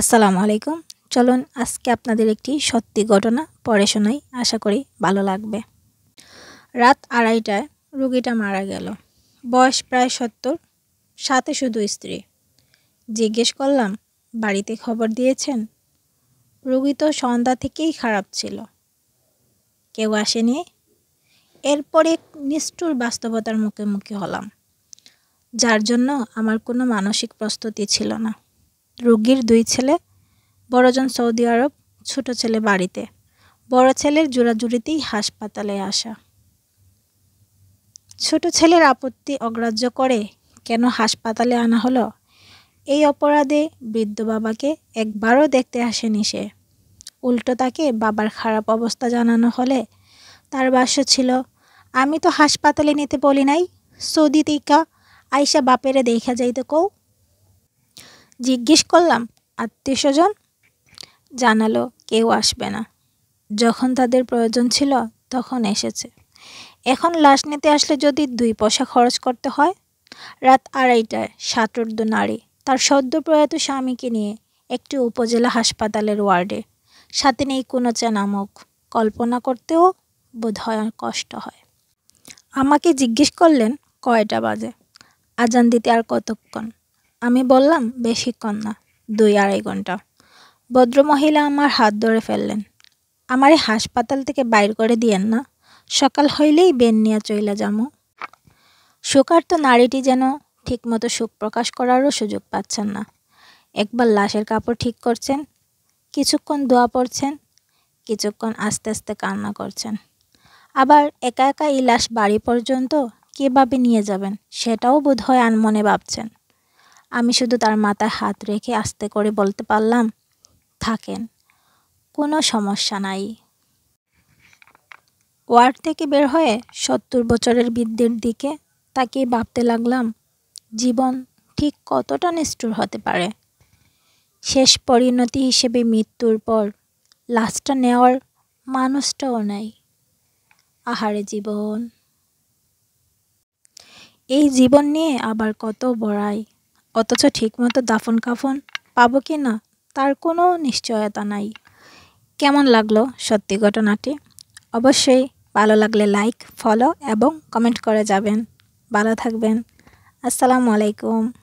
আসসালামু আলাইকুম চলুন আজকে আপনাদের একটি সত্যি ঘটনা পড়ে শোনাই আশা করি ভালো লাগবে রাত আড়াইটায় রুগীটা মারা গেল বয়স প্রায় সত্তর সাথে শুধু স্ত্রী জিজ্ঞেস করলাম বাড়িতে খবর দিয়েছেন রুগী তো সন্ধ্যা থেকেই খারাপ ছিল কেউ আসেনি এরপরে নিষ্ঠুর বাস্তবতার মুখে মুখে হলাম যার জন্য আমার কোনো মানসিক প্রস্তুতি ছিল না রোগীর দুই ছেলে বড়জন সৌদি আরব ছোট ছেলে বাড়িতে বড় ছেলের জোড়াজুড়িতেই হাসপাতালে আসা ছোট ছেলের আপত্তি অগ্রাহ্য করে কেন হাসপাতালে আনা হলো এই অপরাধে বৃদ্ধ বাবাকে একবারও দেখতে আসেনি সে উল্টো তাকে বাবার খারাপ অবস্থা জানানো হলে তার বাস্য ছিল আমি তো হাসপাতালে নিতে বলি নাই সৌদি তিকা আইসা বাপেরে দেখা যাইতে কৌ জিজ্ঞেস করলাম আত্মীয় স্বজন জানালো কেউ আসবে না যখন তাদের প্রয়োজন ছিল তখন এসেছে এখন লাশ নিতে আসলে যদি দুই পয়সা খরচ করতে হয় রাত আড়াইটায় সাতর্দ নারী তার সদ্য প্রয়াত স্বামীকে নিয়ে একটি উপজেলা হাসপাতালের ওয়ার্ডে সাথে নেই কোনো চেনা কল্পনা করতেও বোধহয় কষ্ট হয় আমাকে জিজ্ঞেস করলেন কয়টা বাজে আজান দিতে আর কতক্ষণ আমি বললাম বেশিক্ষণ না দুই আড়াই ঘন্টা ভদ্রমহিলা আমার হাত ধরে ফেললেন আমারে হাসপাতাল থেকে বাইর করে দিয়েন না সকাল হইলেই বেন নিয়ে চইলা যাম শোকার তো নারীটি যেন ঠিকমতো সুখ প্রকাশ করারও সুযোগ পাচ্ছেন না একবার লাশের কাপড় ঠিক করছেন কিছুক্ষণ দোয়া পড়ছেন কিছুক্ষণ আস্তে আস্তে কান্না করছেন আবার একা একা এই লাশ বাড়ি পর্যন্ত কীভাবে নিয়ে যাবেন সেটাও বোধহয় আনমনে ভাবছেন আমি শুধু তার মাথায় হাত রেখে আস্তে করে বলতে পারলাম থাকেন কোনো সমস্যা নাই ওয়ার্ড থেকে বের হয়ে সত্তর বছরের বৃদ্ধের দিকে তাকে ভাবতে লাগলাম জীবন ঠিক কতটা নিষ্ঠুর হতে পারে শেষ পরিণতি হিসেবে মৃত্যুর পর লাশটা নেওয়ার মানুষটাও নাই আহারে জীবন এই জীবন নিয়ে আবার কত বড়াই অথচ ঠিকমতো দাফন কাফন পাবো কি না তার কোনো নিশ্চয়তা নাই কেমন লাগলো সত্যি ঘটনাটি অবশ্যই ভালো লাগলে লাইক ফলো এবং কমেন্ট করে যাবেন ভালো থাকবেন আসসালামু আলাইকুম